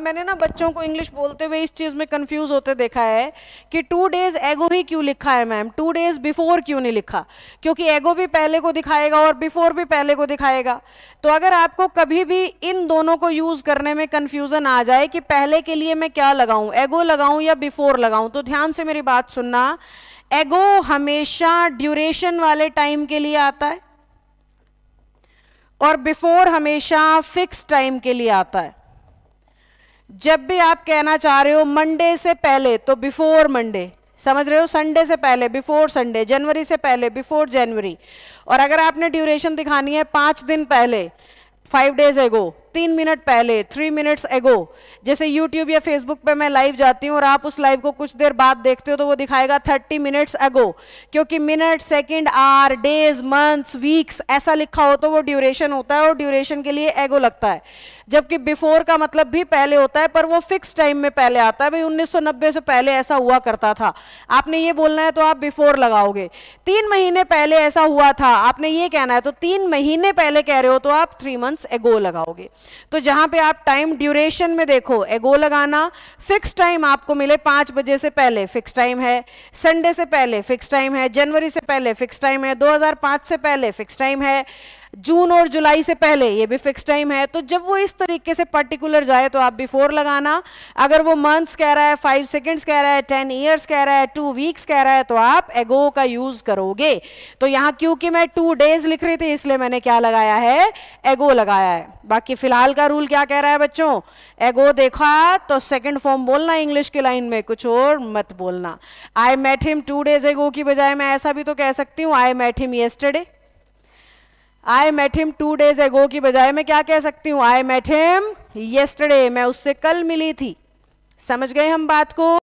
मैंने ना बच्चों को इंग्लिश बोलते हुए इस चीज़ में कंफ्यूज होते देखा है कि टू डेज एगो ही क्यों लिखा है मैम टू डेज बिफोर क्यों नहीं लिखा क्योंकि एगो भी पहले को दिखाएगा और बिफोर भी पहले को दिखाएगा तो अगर आपको कभी भी इन दोनों को यूज़ करने में कंफ्यूजन आ जाए कि पहले के लिए मैं क्या लगाऊं एगो लगाऊं या बिफोर लगाऊं तो ध्यान से मेरी बात सुनना एगो हमेशा ड्यूरेशन वाले टाइम के लिए आता है और बिफोर हमेशा फिक्स टाइम के लिए आता है जब भी आप कहना चाह रहे हो मंडे से पहले तो बिफोर मंडे समझ रहे हो संडे से पहले बिफोर संडे जनवरी से पहले बिफोर जनवरी और अगर आपने ड्यूरेशन दिखानी है पाँच दिन पहले फाइव डेज एगो तीन मिनट पहले थ्री मिनट्स एगो जैसे यूट्यूब या फेसबुक पे मैं लाइव जाती हूँ और आप उस लाइव को कुछ देर बाद देखते हो तो वो दिखाएगा थर्टी मिनट्स एगो क्योंकि minute second hour days months weeks ऐसा लिखा हो तो वो ड्यूरेशन होता है और ड्यूरेशन के लिए एगो लगता है जबकि बिफोर का मतलब भी पहले होता है पर वो फिक्स टाइम में पहले आता है भाई 1990 से पहले ऐसा हुआ करता था आपने ये बोलना है तो आप बिफोर लगाओगे तीन महीने पहले ऐसा हुआ था आपने ये कहना है तो तीन महीने पहले कह रहे हो तो आप थ्री मंथ्स एगो लगाओगे तो जहां पे आप टाइम ड्यूरेशन में देखो एगो लगाना फिक्स टाइम आपको मिले पांच बजे से पहले फिक्स टाइम है संडे से पहले फिक्स टाइम है जनवरी से पहले फिक्स टाइम है दो से पहले फिक्स टाइम है जून और जुलाई से पहले ये भी फिक्स टाइम है तो जब वो इस तरीके से पर्टिकुलर जाए तो आप बिफोर लगाना अगर वो मंथ्स कह रहा है फाइव सेकेंड्स कह रहा है टेन ईयर्स कह रहा है टू वीक्स कह रहा है तो आप एगो का यूज करोगे तो यहाँ क्योंकि मैं टू डेज लिख रही थी इसलिए मैंने क्या लगाया है एगो लगाया है बाकी फिलहाल का रूल क्या कह रहा है बच्चों एगो देखा तो सेकेंड फॉर्म बोलना इंग्लिश की लाइन में कुछ और मत बोलना I met him two days ago की बजाय मैं ऐसा भी तो कह सकती हूँ I met him yesterday I met him two days ago की बजाय मैं क्या कह सकती हूँ आई मेट हिम येस्टरडे मैं उससे कल मिली थी समझ गए हम बात को